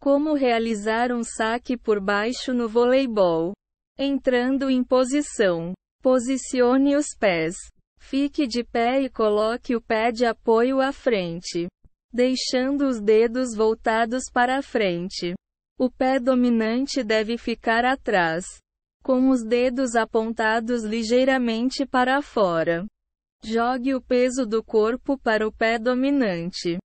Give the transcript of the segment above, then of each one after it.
Como realizar um saque por baixo no voleibol? Entrando em posição. Posicione os pés. Fique de pé e coloque o pé de apoio à frente, deixando os dedos voltados para a frente. O pé dominante deve ficar atrás, com os dedos apontados ligeiramente para fora. Jogue o peso do corpo para o pé dominante.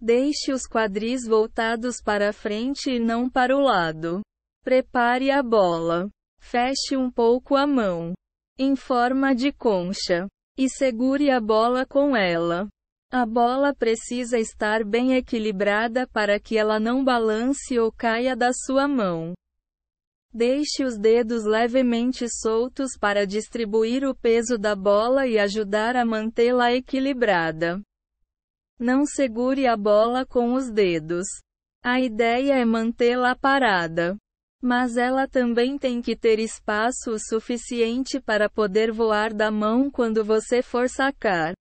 Deixe os quadris voltados para frente e não para o lado. Prepare a bola. Feche um pouco a mão. Em forma de concha. E segure a bola com ela. A bola precisa estar bem equilibrada para que ela não balance ou caia da sua mão. Deixe os dedos levemente soltos para distribuir o peso da bola e ajudar a mantê-la equilibrada. Não segure a bola com os dedos. A ideia é mantê-la parada. Mas ela também tem que ter espaço o suficiente para poder voar da mão quando você for sacar.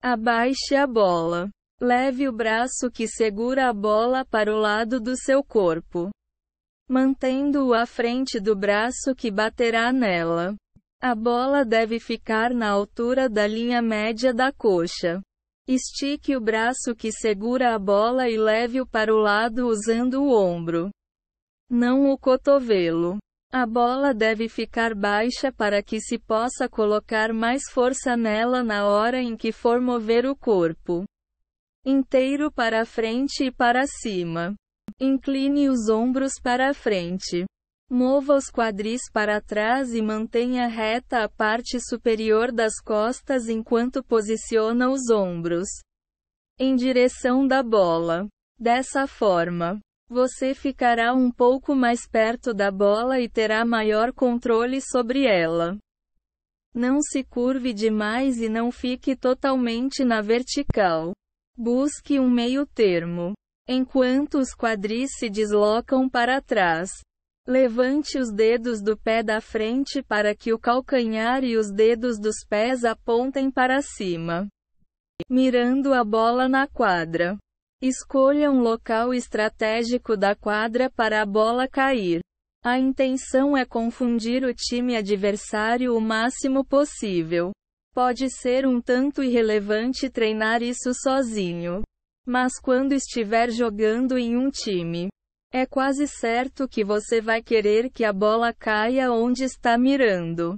Abaixe a bola. Leve o braço que segura a bola para o lado do seu corpo, mantendo-o à frente do braço que baterá nela. A bola deve ficar na altura da linha média da coxa. Estique o braço que segura a bola e leve-o para o lado usando o ombro, não o cotovelo. A bola deve ficar baixa para que se possa colocar mais força nela na hora em que for mover o corpo inteiro para frente e para cima. Incline os ombros para frente. Mova os quadris para trás e mantenha reta a parte superior das costas enquanto posiciona os ombros em direção da bola. Dessa forma, você ficará um pouco mais perto da bola e terá maior controle sobre ela. Não se curve demais e não fique totalmente na vertical. Busque um meio termo. Enquanto os quadris se deslocam para trás, Levante os dedos do pé da frente para que o calcanhar e os dedos dos pés apontem para cima, mirando a bola na quadra. Escolha um local estratégico da quadra para a bola cair. A intenção é confundir o time adversário o máximo possível. Pode ser um tanto irrelevante treinar isso sozinho, mas quando estiver jogando em um time, é quase certo que você vai querer que a bola caia onde está mirando.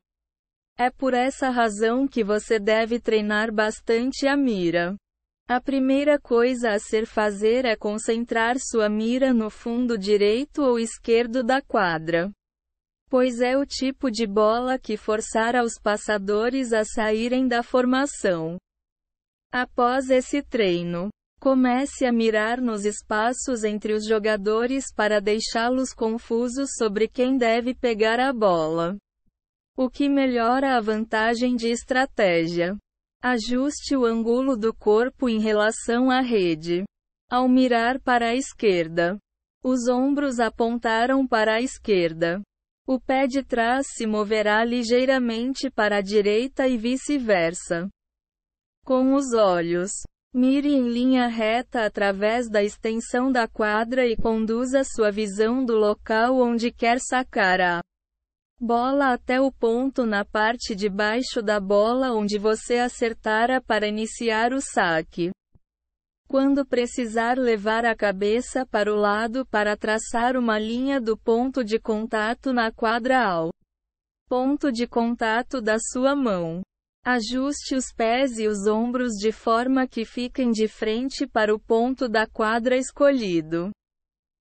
É por essa razão que você deve treinar bastante a mira. A primeira coisa a ser fazer é concentrar sua mira no fundo direito ou esquerdo da quadra. Pois é o tipo de bola que forçará os passadores a saírem da formação. Após esse treino, Comece a mirar nos espaços entre os jogadores para deixá-los confusos sobre quem deve pegar a bola. O que melhora a vantagem de estratégia. Ajuste o ângulo do corpo em relação à rede. Ao mirar para a esquerda, os ombros apontaram para a esquerda. O pé de trás se moverá ligeiramente para a direita e vice-versa. Com os olhos, Mire em linha reta através da extensão da quadra e conduza sua visão do local onde quer sacar a bola até o ponto na parte de baixo da bola onde você acertara para iniciar o saque. Quando precisar levar a cabeça para o lado para traçar uma linha do ponto de contato na quadra ao ponto de contato da sua mão. Ajuste os pés e os ombros de forma que fiquem de frente para o ponto da quadra escolhido.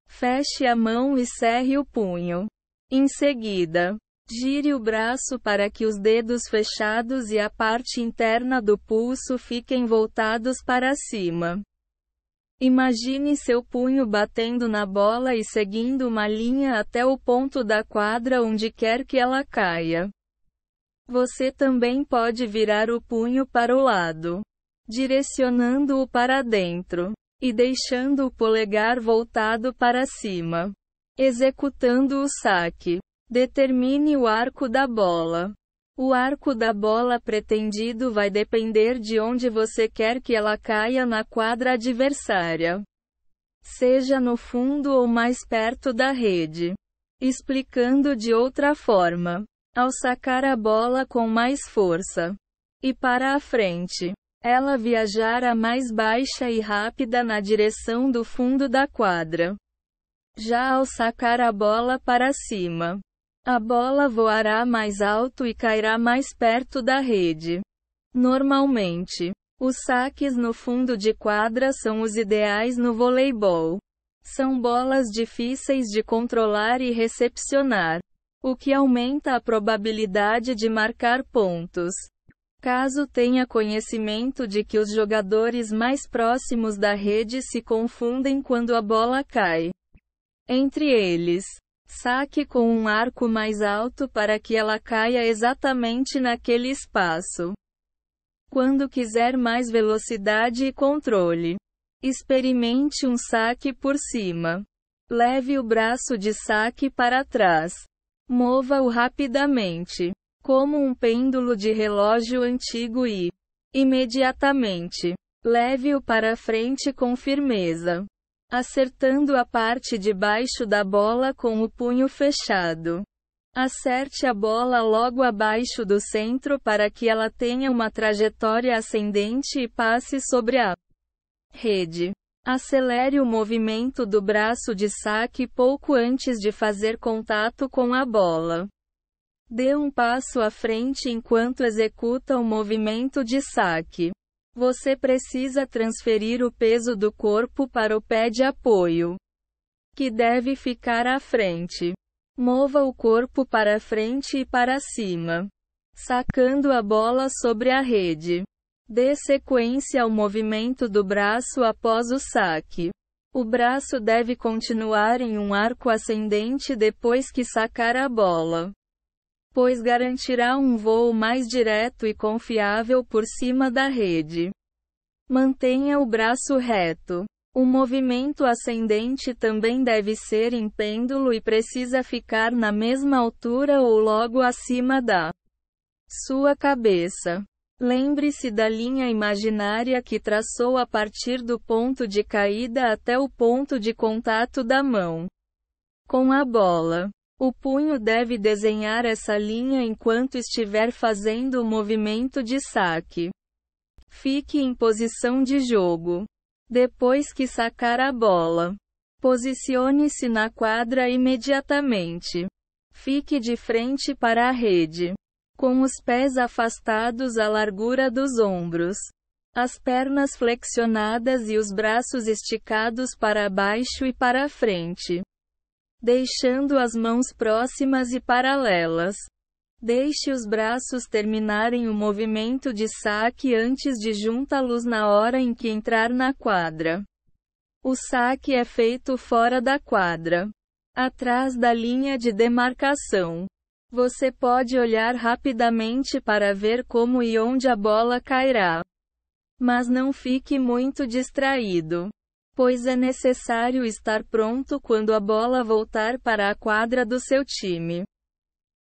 Feche a mão e cerre o punho. Em seguida, gire o braço para que os dedos fechados e a parte interna do pulso fiquem voltados para cima. Imagine seu punho batendo na bola e seguindo uma linha até o ponto da quadra onde quer que ela caia. Você também pode virar o punho para o lado, direcionando-o para dentro e deixando o polegar voltado para cima, executando o saque. Determine o arco da bola. O arco da bola pretendido vai depender de onde você quer que ela caia na quadra adversária. Seja no fundo ou mais perto da rede. Explicando de outra forma, ao sacar a bola com mais força e para a frente. Ela viajara mais baixa e rápida na direção do fundo da quadra. Já ao sacar a bola para cima, a bola voará mais alto e cairá mais perto da rede. Normalmente, os saques no fundo de quadra são os ideais no voleibol. São bolas difíceis de controlar e recepcionar o que aumenta a probabilidade de marcar pontos. Caso tenha conhecimento de que os jogadores mais próximos da rede se confundem quando a bola cai. Entre eles, saque com um arco mais alto para que ela caia exatamente naquele espaço. Quando quiser mais velocidade e controle, experimente um saque por cima. Leve o braço de saque para trás. Mova-o rapidamente, como um pêndulo de relógio antigo e, imediatamente, leve-o para frente com firmeza, acertando a parte de baixo da bola com o punho fechado. Acerte a bola logo abaixo do centro para que ela tenha uma trajetória ascendente e passe sobre a rede. Acelere o movimento do braço de saque pouco antes de fazer contato com a bola. Dê um passo à frente enquanto executa o movimento de saque. Você precisa transferir o peso do corpo para o pé de apoio, que deve ficar à frente. Mova o corpo para frente e para cima, sacando a bola sobre a rede. Dê sequência ao movimento do braço após o saque. O braço deve continuar em um arco ascendente depois que sacar a bola, pois garantirá um voo mais direto e confiável por cima da rede. Mantenha o braço reto. O movimento ascendente também deve ser em pêndulo e precisa ficar na mesma altura ou logo acima da sua cabeça. Lembre-se da linha imaginária que traçou a partir do ponto de caída até o ponto de contato da mão. Com a bola, o punho deve desenhar essa linha enquanto estiver fazendo o movimento de saque. Fique em posição de jogo. Depois que sacar a bola, posicione-se na quadra imediatamente. Fique de frente para a rede com os pés afastados à largura dos ombros, as pernas flexionadas e os braços esticados para baixo e para frente, deixando as mãos próximas e paralelas. Deixe os braços terminarem o movimento de saque antes de juntá-los na hora em que entrar na quadra. O saque é feito fora da quadra, atrás da linha de demarcação. Você pode olhar rapidamente para ver como e onde a bola cairá. Mas não fique muito distraído. Pois é necessário estar pronto quando a bola voltar para a quadra do seu time.